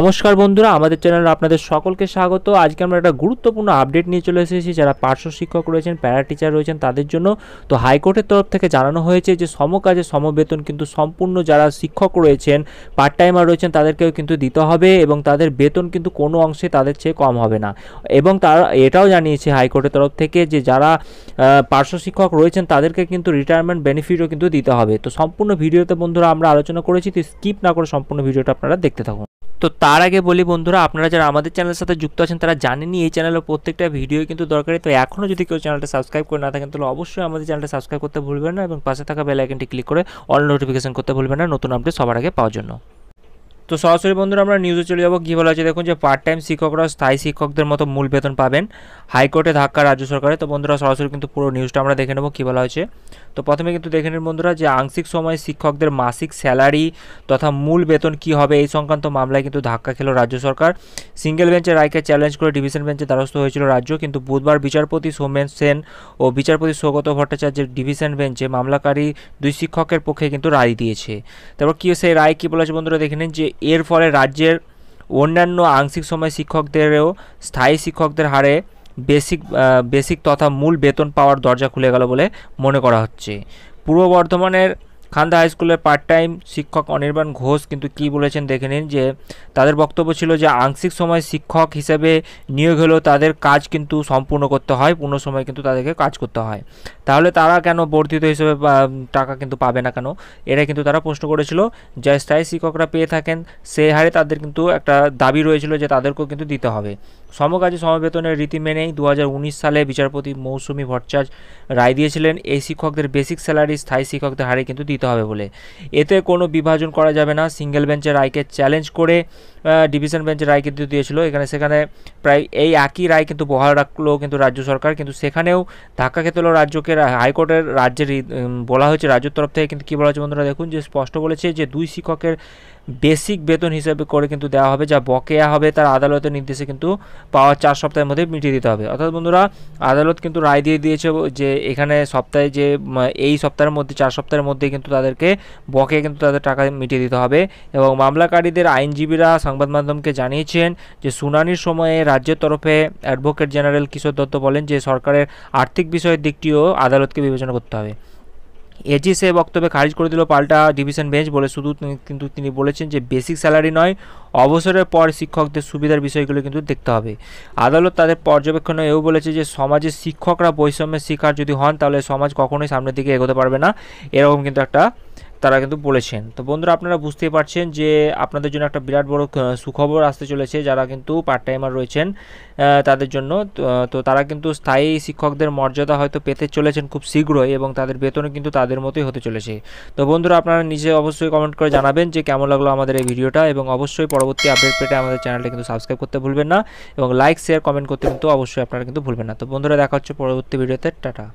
নমস্কার বন্ধুরা আমাদের চ্যানেলে আপনাদের সকলকে স্বাগত আজকে আমরা একটা গুরুত্বপূর্ণ আপডেট নিয়ে চলে এসেছি যারা পার্শ্ব শিক্ষক রয়েছেন প্যারা টিচার রয়েছেন তাদের জন্য তো হাইকোর্টের তরফ থেকে জানানো হয়েছে যে সমকাজে সমবেতন কিন্তু সম্পূর্ণ যারা শিক্ষক রয়েছেন পার্ট টাইমার রয়েছেন তাদেরকেও কিন্তু দিতে হবে এবং তাদের বেতন কিন্তু কোনো অংশে তাদের চেয়ে কম হবে না এবং তারা এটাও জানিয়েছে হাইকোর্টের তরফ থেকে যে যারা পার্শ্ব শিক্ষক রয়েছেন তাদেরকে কিন্তু রিটায়ারমেন্ট বেনিফিটও কিন্তু দিতে হবে তো সম্পূর্ণ ভিডিওতে বন্ধুরা আমরা আলোচনা করেছি তো স্কিপ না করে সম্পূর্ণ ভিডিওটা আপনারা দেখতে থাকুন তো তার আগে বলি বন্ধুরা আপনারা যারা আমাদের চ্যানেলের সাথে যুক্ত আছেন তারা জানেনি এই চ্যানেলের প্রত্যেকটা ভিডিও কিন্তু দরকারি তো এখনও যদি কেউ চ্যানেলটা সাবস্ক্রাইব করে না থাকেন তাহলে অবশ্যই আমাদের চ্যানেলটা সাবস্ক্রাইব করতে ভুলবেন না এবং পাশে থাকা বেল আইকনটি ক্লিক করে অল নোটিফিকেশন করতে ভুলবেন না নতুন আপডেট সবার আগে পাওয়ার জন্য তো সরাসরি বন্ধুরা আমরা নিউজে চলে যাবো কী বলা আছে দেখুন যে পার্ট টাইম শিক্ষকরা স্থায়ী শিক্ষকদের মতো মূল বেতন পাবেন হাইকোর্টে ধাক্কা রাজ্য সরকারে তো বন্ধুরা সরাসরি কিন্তু পুরো নিউজটা আমরা দেখে নেবো কী বলা হয়েছে তো প্রথমে কিন্তু দেখে নিন বন্ধুরা যে আংশিক সময় শিক্ষকদের মাসিক স্যালারি তথা মূল বেতন কি হবে এই সংক্রান্ত মামলায় কিন্তু ধাক্কা খেল রাজ্য সরকার সিঙ্গেল বেঞ্চের রায়কে চ্যালেঞ্জ করে ডিভিশন বেঞ্চে দ্বারস্থ হয়েছিল রাজ্য কিন্তু বুধবার বিচারপতি সোমেন সেন ও বিচারপতি স্বগত ভট্টাচার্যের ডিভিশন বেঞ্চে মামলাকারী দুই শিক্ষকের পক্ষে কিন্তু রায় দিয়েছে তারপর কী সেই রায় কী বলেছে বন্ধুরা দেখে নিন যে এর ফলে রাজ্যের অন্যান্য আংশিক সময় শিক্ষকদেরও স্থায়ী শিক্ষকদের হারে বেসিক বেসিক তথা মূল বেতন পাওয়ার দরজা খুলে গেল বলে মনে করা হচ্ছে পূর্ব বর্ধমানের খান্দা হাই স্কুলের পার্ট টাইম শিক্ষক অনির্বাণ ঘোষ কিন্তু কি বলেছেন দেখে নিন যে তাদের বক্তব্য ছিল যে আংশিক সময় শিক্ষক হিসেবে নিয়োগ হলেও তাদের কাজ কিন্তু সম্পূর্ণ করতে হয় পূর্ণ সময় কিন্তু তাদেরকে কাজ করতে হয় তাহলে তারা কেন বর্ধিত হিসেবে টাকা কিন্তু পাবে না কেন এটা কিন্তু তারা প্রশ্ন করেছিল যে স্থায়ী শিক্ষকরা পেয়ে থাকেন সে হারে তাদের কিন্তু একটা দাবি রয়েছিল যে তাদেরকেও কিন্তু দিতে হবে সমকাজী সমবেতনের রীতি মেনেই দু সালে বিচারপতি মৌসুমি ভট্টাচার্য রায় দিয়েছিলেন এই শিক্ষকদের বেসিক স্যালারি স্থায়ী শিক্ষকদের হারে কিন্তু দিতে দিতে হবে বলে এতে কোনো বিভাজন করা যাবে না সিঙ্গেল বেঞ্চের রায়কে চ্যালেঞ্জ করে ডিভিশন বেঞ্চের রায় কিন্তু দিয়েছিল এখানে সেখানে প্রায় এই একই রায় কিন্তু বহাল রাখলো কিন্তু রাজ্য সরকার কিন্তু সেখানেও ধাক্কা খেতে হলো রাজ্যকে হাইকোর্টের রাজ্যের বলা হয়েছে রাজ্যের তরফ থেকে কিন্তু কী বলা হয়েছে বন্ধুরা দেখুন যে স্পষ্ট বলেছে যে দুই শিক্ষকের বেসিক বেতন হিসেবে করে কিন্তু দেওয়া হবে যা বকেয়া হবে তার আদালতের নির্দেশে কিন্তু পাওয়া চার সপ্তাহের মধ্যে মিটিয়ে দিতে হবে অর্থাৎ বন্ধুরা আদালত কিন্তু রায় দিয়ে দিয়েছে যে এখানে সপ্তাহে যে এই সপ্তাহের মধ্যে চার সপ্তাহের মধ্যে কিন্তু তাদেরকে বকেয়া কিন্তু তাদের টাকা মিটিয়ে দিতে হবে এবং মামলাকারীদের আইনজীবীরা সংবাদ মাধ্যমকে জানিয়েছেন যে শুনানির সময়ে রাজ্যের তরফে অ্যাডভোকেট জেনারেল কিশোর দত্ত বলেন যে সরকারের আর্থিক বিষয়ের দিকটিও আদালতকে বিবেচনা করতে হবে এজি সে বক্তব্যে খারিজ করে দিল পাল্টা ডিভিশন বেঞ্চ বলে শুধু কিন্তু তিনি বলেছেন যে বেসিক স্যালারি নয় অবসরের পর শিক্ষকদের সুবিধার বিষয়গুলো কিন্তু দেখতে হবে আদালত তাদের পর্যবেক্ষণে এও বলেছে যে সমাজের শিক্ষকরা বৈষম্যের শিকার যদি হন তাহলে সমাজ কখনোই সামনের দিকে এগোতে পারবে না এরকম কিন্তু একটা তারা কিন্তু বলেছেন তো বন্ধুরা আপনারা বুঝতেই পারছেন যে আপনাদের জন্য একটা বিরাট বড় সুখবর আসতে চলেছে যারা কিন্তু পার্ট টাইমার রয়েছেন তাদের জন্য তো তারা কিন্তু স্থায়ী শিক্ষকদের মর্যাদা হয়তো পেতে চলেছেন খুব শীঘ্রই এবং তাদের বেতনও কিন্তু তাদের মতোই হতে চলেছে তো বন্ধুরা আপনারা নিজে অবশ্যই কমেন্ট করে জানাবেন যে কেমন লাগলো আমাদের এই ভিডিওটা এবং অবশ্যই পরবর্তী পরবর্তী আপডেট পেতে আমাদের চ্যানেলটা কিন্তু সাবস্ক্রাইব করতে ভুলবেন না এবং লাইক শেয়ার কমেন্ট করতে কিন্তু অবশ্যই আপনারা কিন্তু ভুলবেন না তো বন্ধুরা দেখা হচ্ছে পরবর্তী ভিডিওতে টাটা